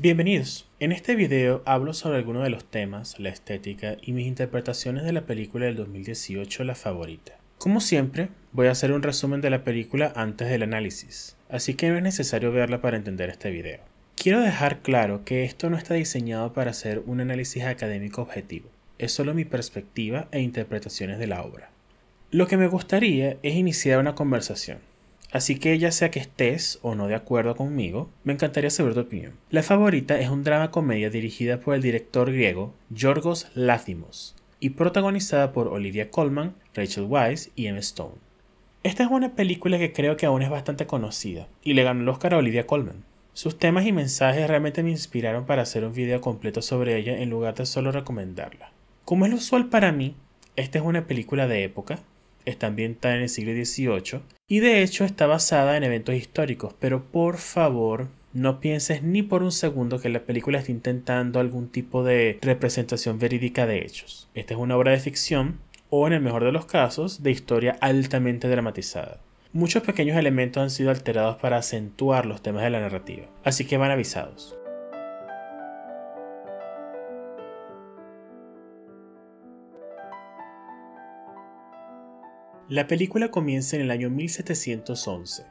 Bienvenidos. En este video hablo sobre algunos de los temas, la estética y mis interpretaciones de la película del 2018 La Favorita. Como siempre, voy a hacer un resumen de la película antes del análisis, así que no es necesario verla para entender este video. Quiero dejar claro que esto no está diseñado para hacer un análisis académico objetivo, es solo mi perspectiva e interpretaciones de la obra. Lo que me gustaría es iniciar una conversación, Así que ya sea que estés o no de acuerdo conmigo, me encantaría saber tu opinión. La favorita es un drama comedia dirigida por el director griego georgos Lathimos y protagonizada por Olivia Colman, Rachel Weisz y Emma Stone. Esta es una película que creo que aún es bastante conocida y le ganó el Oscar a Olivia Colman. Sus temas y mensajes realmente me inspiraron para hacer un video completo sobre ella en lugar de solo recomendarla. Como es lo usual para mí, esta es una película de época está ambientada en el siglo XVIII y de hecho está basada en eventos históricos, pero por favor no pienses ni por un segundo que la película está intentando algún tipo de representación verídica de hechos. Esta es una obra de ficción o, en el mejor de los casos, de historia altamente dramatizada. Muchos pequeños elementos han sido alterados para acentuar los temas de la narrativa, así que van avisados. La película comienza en el año 1711,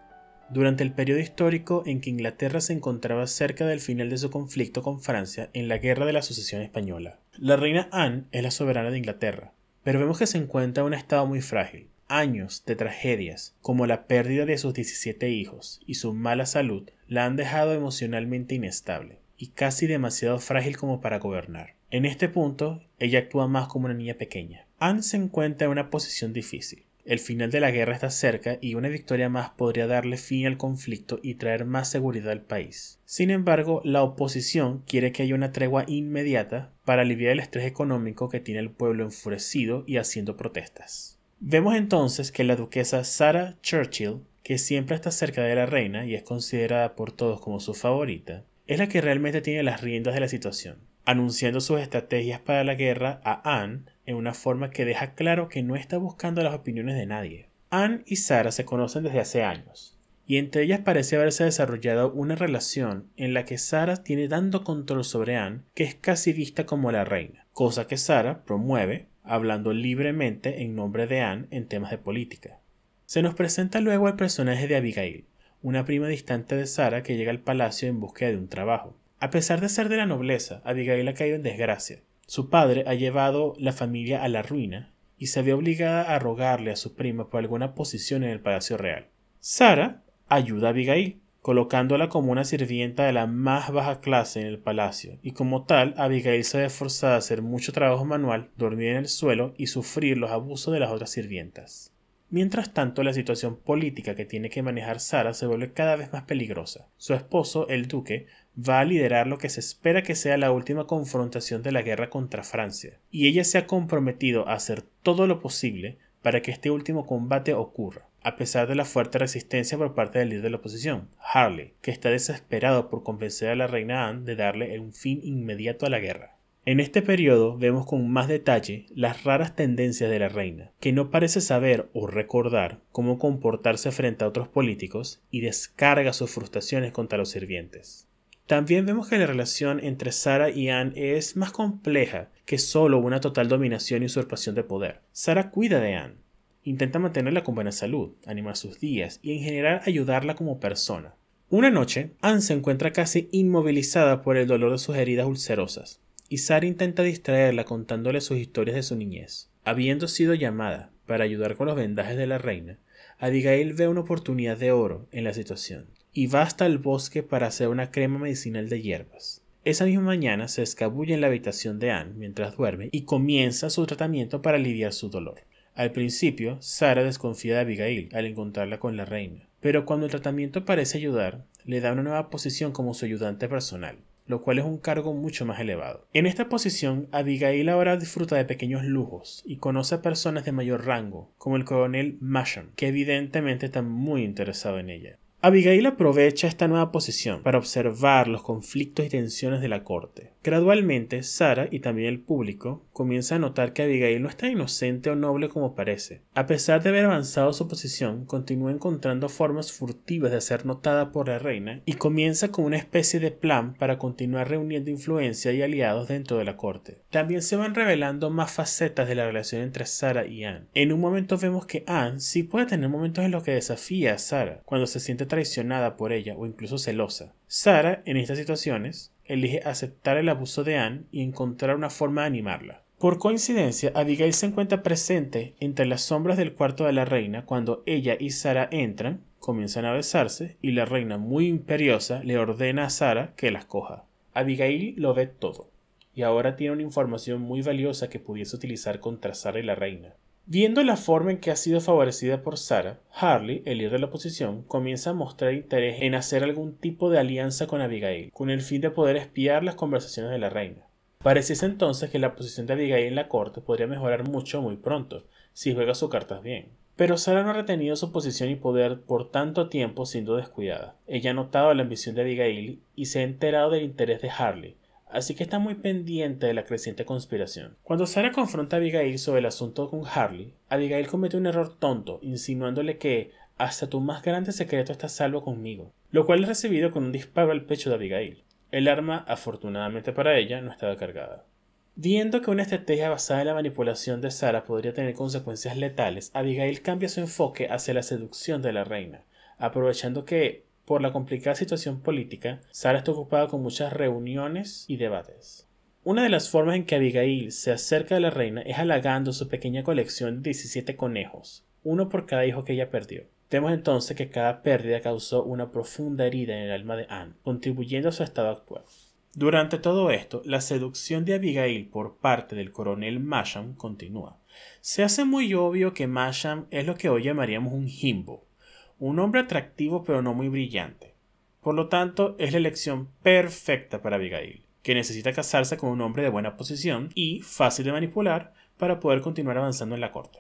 durante el periodo histórico en que Inglaterra se encontraba cerca del final de su conflicto con Francia en la Guerra de la Sucesión Española. La reina Anne es la soberana de Inglaterra, pero vemos que se encuentra en un estado muy frágil. Años de tragedias, como la pérdida de sus 17 hijos y su mala salud, la han dejado emocionalmente inestable y casi demasiado frágil como para gobernar. En este punto, ella actúa más como una niña pequeña. Anne se encuentra en una posición difícil el final de la guerra está cerca y una victoria más podría darle fin al conflicto y traer más seguridad al país. Sin embargo, la oposición quiere que haya una tregua inmediata para aliviar el estrés económico que tiene el pueblo enfurecido y haciendo protestas. Vemos entonces que la duquesa Sarah Churchill, que siempre está cerca de la reina y es considerada por todos como su favorita, es la que realmente tiene las riendas de la situación anunciando sus estrategias para la guerra a Anne en una forma que deja claro que no está buscando las opiniones de nadie. Anne y Sara se conocen desde hace años, y entre ellas parece haberse desarrollado una relación en la que Sara tiene tanto control sobre Anne que es casi vista como la reina, cosa que Sara promueve hablando libremente en nombre de Anne en temas de política. Se nos presenta luego el personaje de Abigail, una prima distante de Sara que llega al palacio en búsqueda de un trabajo. A pesar de ser de la nobleza, Abigail ha caído en desgracia. Su padre ha llevado la familia a la ruina y se ve obligada a rogarle a su prima por alguna posición en el palacio real. Sara ayuda a Abigail, colocándola como una sirvienta de la más baja clase en el palacio, y como tal, Abigail se ve forzada a hacer mucho trabajo manual, dormir en el suelo y sufrir los abusos de las otras sirvientas. Mientras tanto, la situación política que tiene que manejar Sara se vuelve cada vez más peligrosa. Su esposo, el duque, va a liderar lo que se espera que sea la última confrontación de la guerra contra Francia, y ella se ha comprometido a hacer todo lo posible para que este último combate ocurra, a pesar de la fuerte resistencia por parte del líder de la oposición, Harley, que está desesperado por convencer a la reina Anne de darle un fin inmediato a la guerra. En este periodo vemos con más detalle las raras tendencias de la reina, que no parece saber o recordar cómo comportarse frente a otros políticos y descarga sus frustraciones contra los sirvientes. También vemos que la relación entre Sara y Anne es más compleja que solo una total dominación y usurpación de poder. Sara cuida de Anne, intenta mantenerla con buena salud, animar sus días y en general ayudarla como persona. Una noche, Anne se encuentra casi inmovilizada por el dolor de sus heridas ulcerosas, y Sara intenta distraerla contándole sus historias de su niñez. Habiendo sido llamada para ayudar con los vendajes de la reina, Abigail ve una oportunidad de oro en la situación y va hasta el bosque para hacer una crema medicinal de hierbas. Esa misma mañana se escabulle en la habitación de Anne mientras duerme y comienza su tratamiento para aliviar su dolor. Al principio, Sara desconfía de Abigail al encontrarla con la reina, pero cuando el tratamiento parece ayudar, le da una nueva posición como su ayudante personal, lo cual es un cargo mucho más elevado. En esta posición, Abigail ahora disfruta de pequeños lujos y conoce a personas de mayor rango, como el coronel Masham, que evidentemente está muy interesado en ella. Abigail aprovecha esta nueva posición para observar los conflictos y tensiones de la corte. Gradualmente, Sara y también el público comienza a notar que Abigail no está inocente o noble como parece. A pesar de haber avanzado su posición, continúa encontrando formas furtivas de ser notada por la reina y comienza con una especie de plan para continuar reuniendo influencia y aliados dentro de la corte. También se van revelando más facetas de la relación entre Sara y Anne. En un momento vemos que Anne sí puede tener momentos en los que desafía a Sara, cuando se siente traicionada por ella o incluso celosa. Sara, en estas situaciones, elige aceptar el abuso de Anne y encontrar una forma de animarla. Por coincidencia, Abigail se encuentra presente entre las sombras del cuarto de la reina cuando ella y Sara entran, comienzan a besarse y la reina, muy imperiosa, le ordena a Sara que las coja. Abigail lo ve todo y ahora tiene una información muy valiosa que pudiese utilizar contra Sara y la reina. Viendo la forma en que ha sido favorecida por Sara, Harley, el líder de la oposición, comienza a mostrar interés en hacer algún tipo de alianza con Abigail, con el fin de poder espiar las conversaciones de la reina. Pareciese entonces que la posición de Abigail en la corte podría mejorar mucho muy pronto, si juega sus cartas bien. Pero Sara no ha retenido su posición y poder por tanto tiempo siendo descuidada. Ella ha notado la ambición de Abigail y se ha enterado del interés de Harley, así que está muy pendiente de la creciente conspiración. Cuando Sara confronta a Abigail sobre el asunto con Harley, Abigail comete un error tonto, insinuándole que hasta tu más grande secreto está salvo conmigo, lo cual es recibido con un disparo al pecho de Abigail. El arma, afortunadamente para ella, no estaba cargada. Viendo que una estrategia basada en la manipulación de Sara podría tener consecuencias letales, Abigail cambia su enfoque hacia la seducción de la reina, aprovechando que por la complicada situación política, Sara está ocupada con muchas reuniones y debates. Una de las formas en que Abigail se acerca a la reina es halagando su pequeña colección de 17 conejos, uno por cada hijo que ella perdió. Vemos entonces que cada pérdida causó una profunda herida en el alma de Anne, contribuyendo a su estado actual. Durante todo esto, la seducción de Abigail por parte del coronel Masham continúa. Se hace muy obvio que Masham es lo que hoy llamaríamos un himbo, un hombre atractivo pero no muy brillante. Por lo tanto, es la elección perfecta para Abigail, que necesita casarse con un hombre de buena posición y fácil de manipular para poder continuar avanzando en la corte.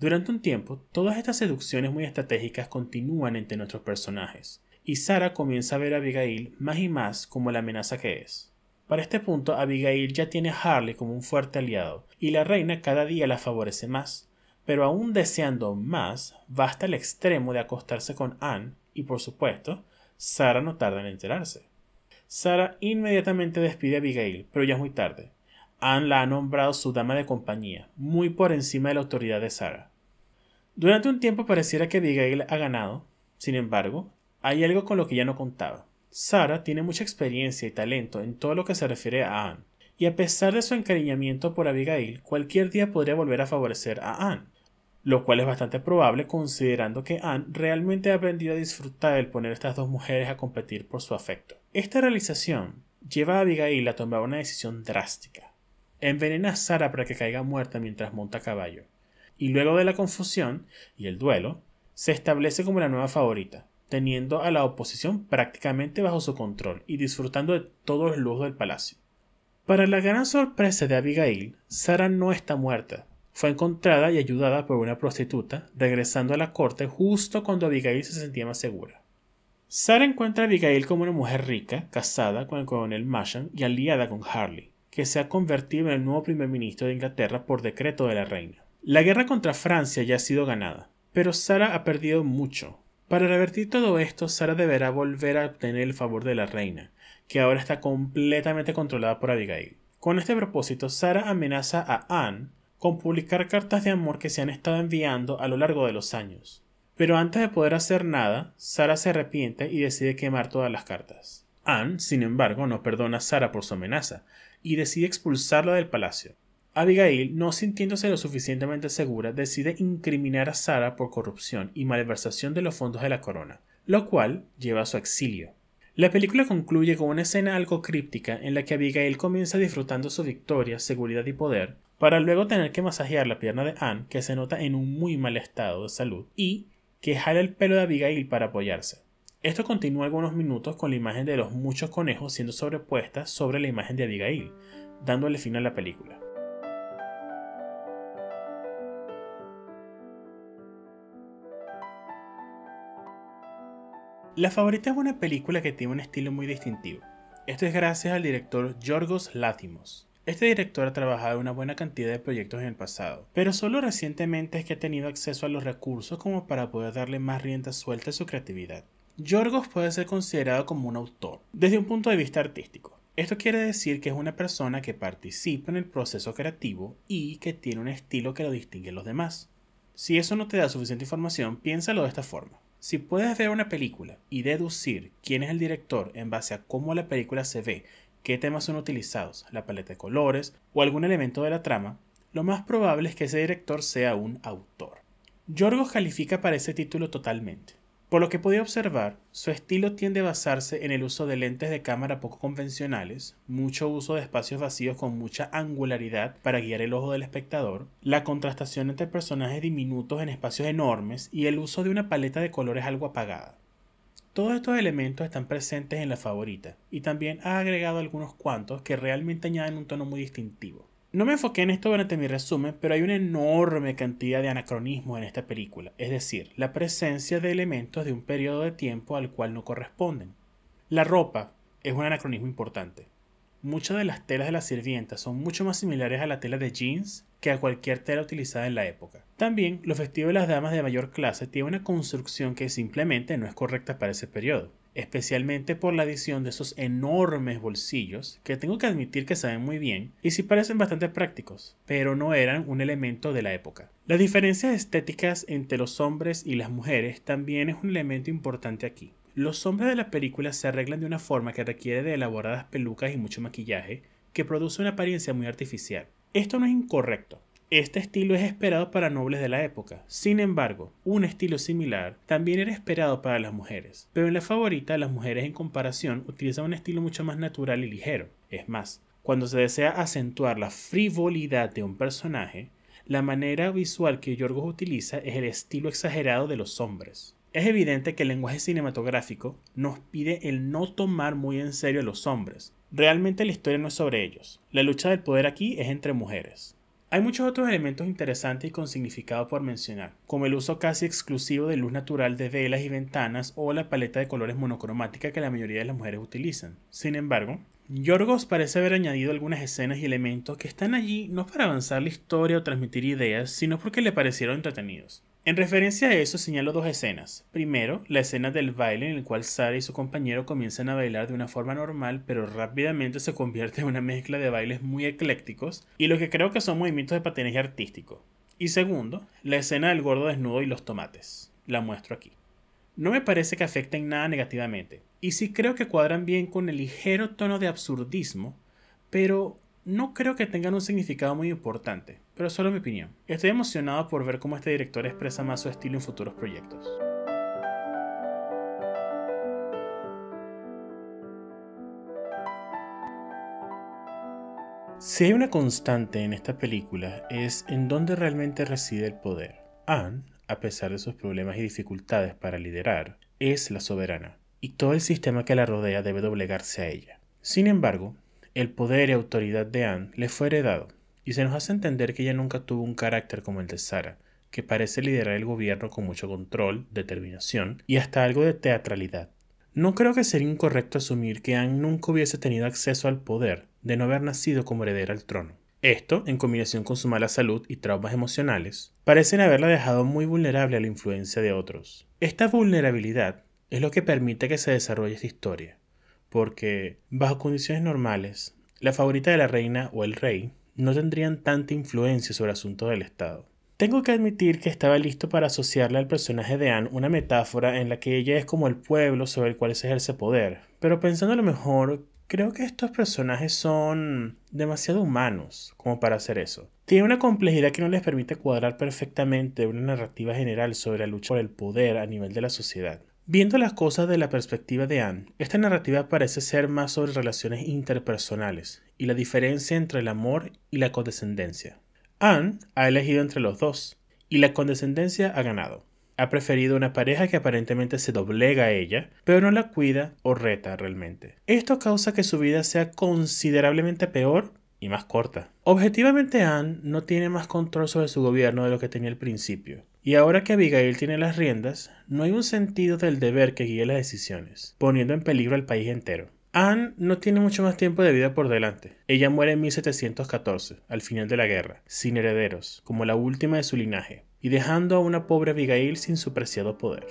Durante un tiempo, todas estas seducciones muy estratégicas continúan entre nuestros personajes, y Sara comienza a ver a Abigail más y más como la amenaza que es. Para este punto, Abigail ya tiene a Harley como un fuerte aliado, y la reina cada día la favorece más, pero aún deseando más, va hasta el extremo de acostarse con Anne y por supuesto, Sara no tarda en enterarse. Sara inmediatamente despide a Abigail, pero ya es muy tarde. Anne la ha nombrado su dama de compañía, muy por encima de la autoridad de Sara. Durante un tiempo pareciera que Abigail ha ganado, sin embargo, hay algo con lo que ya no contaba. Sara tiene mucha experiencia y talento en todo lo que se refiere a Anne, y a pesar de su encariñamiento por Abigail, cualquier día podría volver a favorecer a Anne lo cual es bastante probable considerando que Anne realmente ha aprendido a disfrutar el poner estas dos mujeres a competir por su afecto. Esta realización lleva a Abigail a tomar una decisión drástica. Envenena a Sara para que caiga muerta mientras monta a caballo. Y luego de la confusión y el duelo, se establece como la nueva favorita, teniendo a la oposición prácticamente bajo su control y disfrutando de todos los lujos del palacio. Para la gran sorpresa de Abigail, Sara no está muerta, fue encontrada y ayudada por una prostituta, regresando a la corte justo cuando Abigail se sentía más segura. Sara encuentra a Abigail como una mujer rica, casada con el coronel Masham y aliada con Harley, que se ha convertido en el nuevo primer ministro de Inglaterra por decreto de la reina. La guerra contra Francia ya ha sido ganada, pero Sara ha perdido mucho. Para revertir todo esto, Sara deberá volver a obtener el favor de la reina, que ahora está completamente controlada por Abigail. Con este propósito, Sara amenaza a Anne con publicar cartas de amor que se han estado enviando a lo largo de los años. Pero antes de poder hacer nada, Sara se arrepiente y decide quemar todas las cartas. Anne, sin embargo, no perdona a Sara por su amenaza y decide expulsarla del palacio. Abigail, no sintiéndose lo suficientemente segura, decide incriminar a Sara por corrupción y malversación de los fondos de la corona, lo cual lleva a su exilio. La película concluye con una escena algo críptica en la que Abigail comienza disfrutando su victoria, seguridad y poder, para luego tener que masajear la pierna de Anne, que se nota en un muy mal estado de salud, y que jala el pelo de Abigail para apoyarse. Esto continúa algunos minutos con la imagen de los muchos conejos siendo sobrepuesta sobre la imagen de Abigail, dándole fin a la película. La favorita es una película que tiene un estilo muy distintivo. Esto es gracias al director Yorgos Látimos. Este director ha trabajado en una buena cantidad de proyectos en el pasado, pero solo recientemente es que ha tenido acceso a los recursos como para poder darle más rienda suelta a su creatividad. Yorgos puede ser considerado como un autor, desde un punto de vista artístico. Esto quiere decir que es una persona que participa en el proceso creativo y que tiene un estilo que lo distingue de los demás. Si eso no te da suficiente información, piénsalo de esta forma. Si puedes ver una película y deducir quién es el director en base a cómo la película se ve qué temas son utilizados, la paleta de colores o algún elemento de la trama, lo más probable es que ese director sea un autor. Yorgos califica para ese título totalmente. Por lo que podía observar, su estilo tiende a basarse en el uso de lentes de cámara poco convencionales, mucho uso de espacios vacíos con mucha angularidad para guiar el ojo del espectador, la contrastación entre personajes diminutos en espacios enormes y el uso de una paleta de colores algo apagada. Todos estos elementos están presentes en la favorita y también ha agregado algunos cuantos que realmente añaden un tono muy distintivo. No me enfoqué en esto durante mi resumen, pero hay una enorme cantidad de anacronismos en esta película, es decir, la presencia de elementos de un periodo de tiempo al cual no corresponden. La ropa es un anacronismo importante. Muchas de las telas de las sirvientas son mucho más similares a la tela de jeans que a cualquier tela utilizada en la época. También, los vestidos de las damas de mayor clase tienen una construcción que simplemente no es correcta para ese periodo, especialmente por la adición de esos enormes bolsillos que tengo que admitir que saben muy bien y sí parecen bastante prácticos, pero no eran un elemento de la época. Las diferencias estéticas entre los hombres y las mujeres también es un elemento importante aquí. Los hombres de la película se arreglan de una forma que requiere de elaboradas pelucas y mucho maquillaje, que produce una apariencia muy artificial. Esto no es incorrecto. Este estilo es esperado para nobles de la época. Sin embargo, un estilo similar también era esperado para las mujeres. Pero en la favorita, las mujeres en comparación utilizan un estilo mucho más natural y ligero. Es más, cuando se desea acentuar la frivolidad de un personaje, la manera visual que Yorgos utiliza es el estilo exagerado de los hombres. Es evidente que el lenguaje cinematográfico nos pide el no tomar muy en serio a los hombres. Realmente la historia no es sobre ellos. La lucha del poder aquí es entre mujeres. Hay muchos otros elementos interesantes y con significado por mencionar, como el uso casi exclusivo de luz natural de velas y ventanas o la paleta de colores monocromática que la mayoría de las mujeres utilizan. Sin embargo, Yorgos parece haber añadido algunas escenas y elementos que están allí no para avanzar la historia o transmitir ideas, sino porque le parecieron entretenidos. En referencia a eso señalo dos escenas. Primero, la escena del baile en el cual Sara y su compañero comienzan a bailar de una forma normal, pero rápidamente se convierte en una mezcla de bailes muy eclécticos y lo que creo que son movimientos de patinaje artístico. Y segundo, la escena del gordo desnudo y los tomates. La muestro aquí. No me parece que afecten nada negativamente, y sí creo que cuadran bien con el ligero tono de absurdismo, pero no creo que tengan un significado muy importante, pero solo mi opinión. Estoy emocionado por ver cómo este director expresa más su estilo en futuros proyectos. Si hay una constante en esta película es en dónde realmente reside el poder. Anne, a pesar de sus problemas y dificultades para liderar, es la soberana, y todo el sistema que la rodea debe doblegarse a ella. Sin embargo, el poder y autoridad de Anne le fue heredado, y se nos hace entender que ella nunca tuvo un carácter como el de Sara, que parece liderar el gobierno con mucho control, determinación y hasta algo de teatralidad. No creo que sería incorrecto asumir que Anne nunca hubiese tenido acceso al poder de no haber nacido como heredera al trono. Esto, en combinación con su mala salud y traumas emocionales, parecen haberla dejado muy vulnerable a la influencia de otros. Esta vulnerabilidad es lo que permite que se desarrolle esta historia, porque bajo condiciones normales, la favorita de la reina o el rey no tendrían tanta influencia sobre asuntos del Estado. Tengo que admitir que estaba listo para asociarle al personaje de Anne una metáfora en la que ella es como el pueblo sobre el cual se ejerce poder, pero pensando a lo mejor, creo que estos personajes son demasiado humanos como para hacer eso. Tienen una complejidad que no les permite cuadrar perfectamente una narrativa general sobre la lucha por el poder a nivel de la sociedad. Viendo las cosas de la perspectiva de Anne, esta narrativa parece ser más sobre relaciones interpersonales y la diferencia entre el amor y la condescendencia. Anne ha elegido entre los dos y la condescendencia ha ganado. Ha preferido una pareja que aparentemente se doblega a ella, pero no la cuida o reta realmente. Esto causa que su vida sea considerablemente peor y más corta. Objetivamente Anne no tiene más control sobre su gobierno de lo que tenía al principio y ahora que Abigail tiene las riendas, no hay un sentido del deber que guíe las decisiones, poniendo en peligro al país entero. Anne no tiene mucho más tiempo de vida por delante. Ella muere en 1714, al final de la guerra, sin herederos, como la última de su linaje, y dejando a una pobre Abigail sin su preciado poder.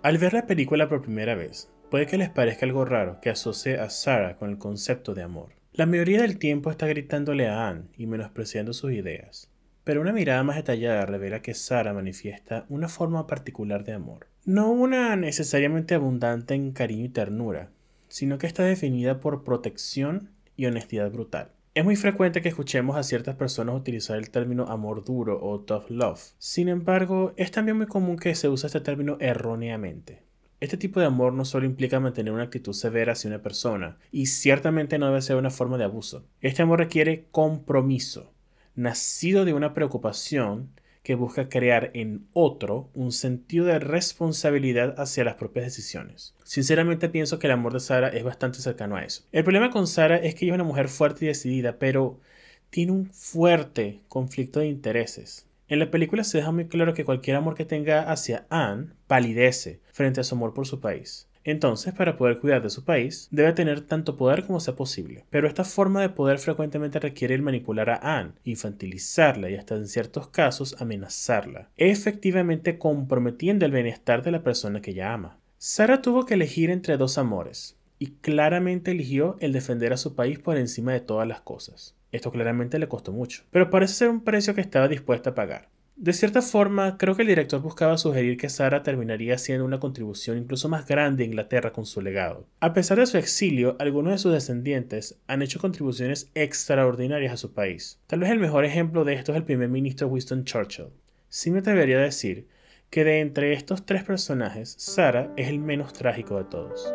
Al ver la película por primera vez, puede que les parezca algo raro que asocie a Sara con el concepto de amor. La mayoría del tiempo está gritándole a Anne y menospreciando sus ideas, pero una mirada más detallada revela que Sara manifiesta una forma particular de amor. No una necesariamente abundante en cariño y ternura, sino que está definida por protección y honestidad brutal. Es muy frecuente que escuchemos a ciertas personas utilizar el término amor duro o tough love. Sin embargo, es también muy común que se use este término erróneamente. Este tipo de amor no solo implica mantener una actitud severa hacia una persona, y ciertamente no debe ser una forma de abuso. Este amor requiere compromiso, nacido de una preocupación que busca crear en otro un sentido de responsabilidad hacia las propias decisiones. Sinceramente pienso que el amor de Sara es bastante cercano a eso. El problema con Sara es que ella es una mujer fuerte y decidida, pero tiene un fuerte conflicto de intereses. En la película se deja muy claro que cualquier amor que tenga hacia Anne palidece frente a su amor por su país. Entonces, para poder cuidar de su país, debe tener tanto poder como sea posible. Pero esta forma de poder frecuentemente requiere el manipular a Anne, infantilizarla y hasta en ciertos casos amenazarla, efectivamente comprometiendo el bienestar de la persona que ella ama. Sara tuvo que elegir entre dos amores, y claramente eligió el defender a su país por encima de todas las cosas. Esto claramente le costó mucho, pero parece ser un precio que estaba dispuesta a pagar. De cierta forma, creo que el director buscaba sugerir que Sara terminaría haciendo una contribución incluso más grande a Inglaterra con su legado. A pesar de su exilio, algunos de sus descendientes han hecho contribuciones extraordinarias a su país. Tal vez el mejor ejemplo de esto es el primer ministro Winston Churchill. Sí me atrevería a decir que de entre estos tres personajes, Sara es el menos trágico de todos.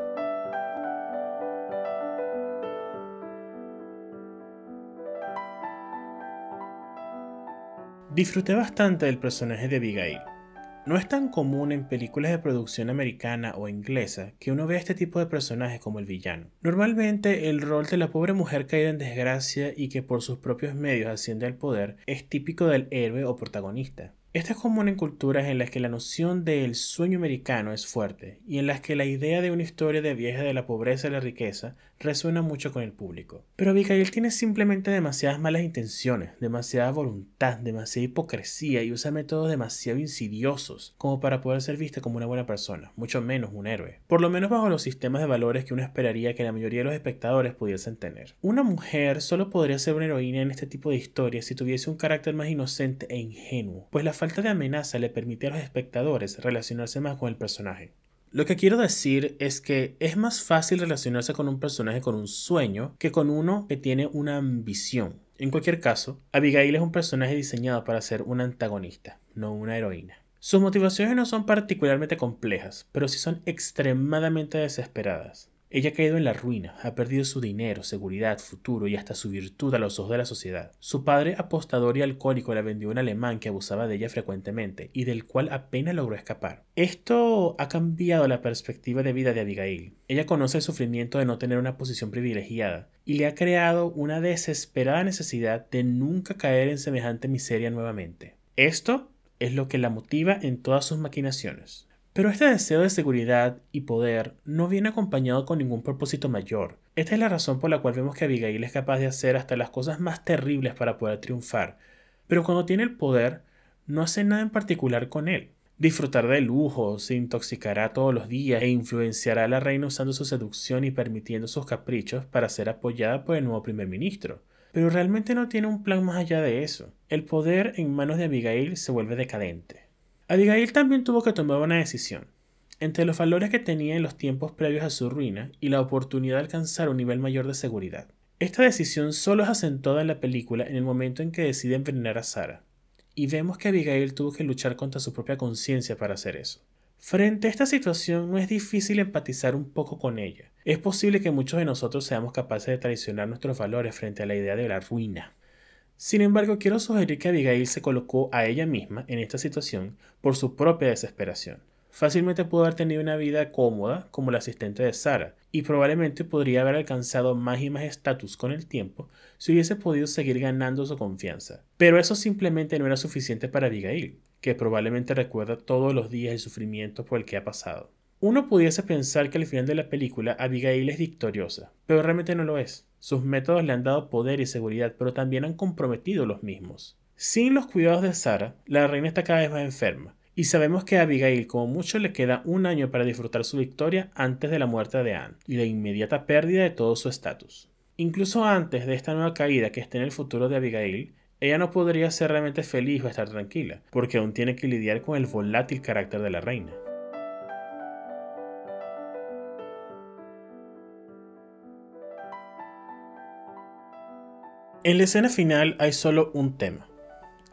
Disfruté bastante del personaje de Abigail. No es tan común en películas de producción americana o inglesa que uno vea este tipo de personajes como el villano. Normalmente el rol de la pobre mujer caída en desgracia y que por sus propios medios asciende al poder es típico del héroe o protagonista. Esto es común en culturas en las que la noción del sueño americano es fuerte y en las que la idea de una historia de viaje de la pobreza a la riqueza resuena mucho con el público. Pero Abigail tiene simplemente demasiadas malas intenciones, demasiada voluntad, demasiada hipocresía y usa métodos demasiado insidiosos como para poder ser vista como una buena persona, mucho menos un héroe. Por lo menos bajo los sistemas de valores que uno esperaría que la mayoría de los espectadores pudiesen tener. Una mujer solo podría ser una heroína en este tipo de historias si tuviese un carácter más inocente e ingenuo, pues la falta de amenaza le permite a los espectadores relacionarse más con el personaje. Lo que quiero decir es que es más fácil relacionarse con un personaje con un sueño que con uno que tiene una ambición. En cualquier caso, Abigail es un personaje diseñado para ser un antagonista, no una heroína. Sus motivaciones no son particularmente complejas, pero sí son extremadamente desesperadas. Ella ha caído en la ruina, ha perdido su dinero, seguridad, futuro y hasta su virtud a los ojos de la sociedad. Su padre, apostador y alcohólico, la vendió a un alemán que abusaba de ella frecuentemente y del cual apenas logró escapar. Esto ha cambiado la perspectiva de vida de Abigail. Ella conoce el sufrimiento de no tener una posición privilegiada y le ha creado una desesperada necesidad de nunca caer en semejante miseria nuevamente. Esto es lo que la motiva en todas sus maquinaciones. Pero este deseo de seguridad y poder no viene acompañado con ningún propósito mayor. Esta es la razón por la cual vemos que Abigail es capaz de hacer hasta las cosas más terribles para poder triunfar. Pero cuando tiene el poder, no hace nada en particular con él. Disfrutar de lujo, se intoxicará todos los días e influenciará a la reina usando su seducción y permitiendo sus caprichos para ser apoyada por el nuevo primer ministro. Pero realmente no tiene un plan más allá de eso. El poder en manos de Abigail se vuelve decadente. Abigail también tuvo que tomar una decisión. Entre los valores que tenía en los tiempos previos a su ruina y la oportunidad de alcanzar un nivel mayor de seguridad. Esta decisión solo es acentuada en la película en el momento en que decide envenenar a Sara, y vemos que Abigail tuvo que luchar contra su propia conciencia para hacer eso. Frente a esta situación no es difícil empatizar un poco con ella. Es posible que muchos de nosotros seamos capaces de traicionar nuestros valores frente a la idea de la ruina. Sin embargo, quiero sugerir que Abigail se colocó a ella misma en esta situación por su propia desesperación. Fácilmente pudo haber tenido una vida cómoda como la asistente de Sara, y probablemente podría haber alcanzado más y más estatus con el tiempo si hubiese podido seguir ganando su confianza. Pero eso simplemente no era suficiente para Abigail, que probablemente recuerda todos los días el sufrimiento por el que ha pasado. Uno pudiese pensar que al final de la película Abigail es victoriosa, pero realmente no lo es. Sus métodos le han dado poder y seguridad, pero también han comprometido los mismos. Sin los cuidados de Sara, la reina está cada vez más enferma, y sabemos que a Abigail como mucho le queda un año para disfrutar su victoria antes de la muerte de Anne y la inmediata pérdida de todo su estatus. Incluso antes de esta nueva caída que esté en el futuro de Abigail, ella no podría ser realmente feliz o estar tranquila, porque aún tiene que lidiar con el volátil carácter de la reina. En la escena final hay solo un tema,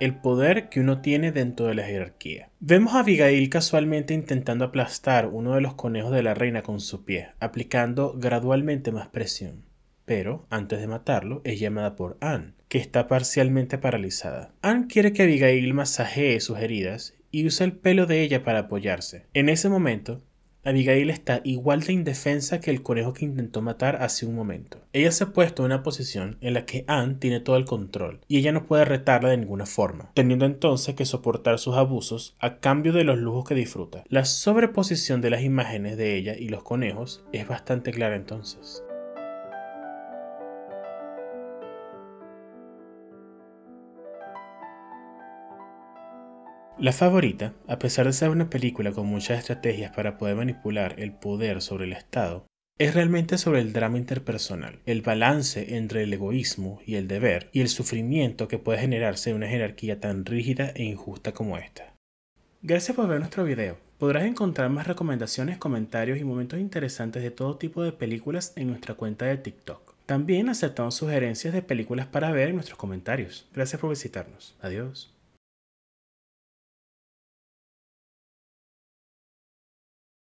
el poder que uno tiene dentro de la jerarquía. Vemos a Abigail casualmente intentando aplastar uno de los conejos de la reina con su pie, aplicando gradualmente más presión. Pero, antes de matarlo, es llamada por Anne, que está parcialmente paralizada. Anne quiere que Abigail masajee sus heridas y usa el pelo de ella para apoyarse. En ese momento, Abigail está igual de indefensa que el conejo que intentó matar hace un momento. Ella se ha puesto en una posición en la que Anne tiene todo el control y ella no puede retarla de ninguna forma, teniendo entonces que soportar sus abusos a cambio de los lujos que disfruta. La sobreposición de las imágenes de ella y los conejos es bastante clara entonces. La favorita, a pesar de ser una película con muchas estrategias para poder manipular el poder sobre el Estado, es realmente sobre el drama interpersonal, el balance entre el egoísmo y el deber y el sufrimiento que puede generarse en una jerarquía tan rígida e injusta como esta. Gracias por ver nuestro video. Podrás encontrar más recomendaciones, comentarios y momentos interesantes de todo tipo de películas en nuestra cuenta de TikTok. También aceptamos sugerencias de películas para ver en nuestros comentarios. Gracias por visitarnos. Adiós.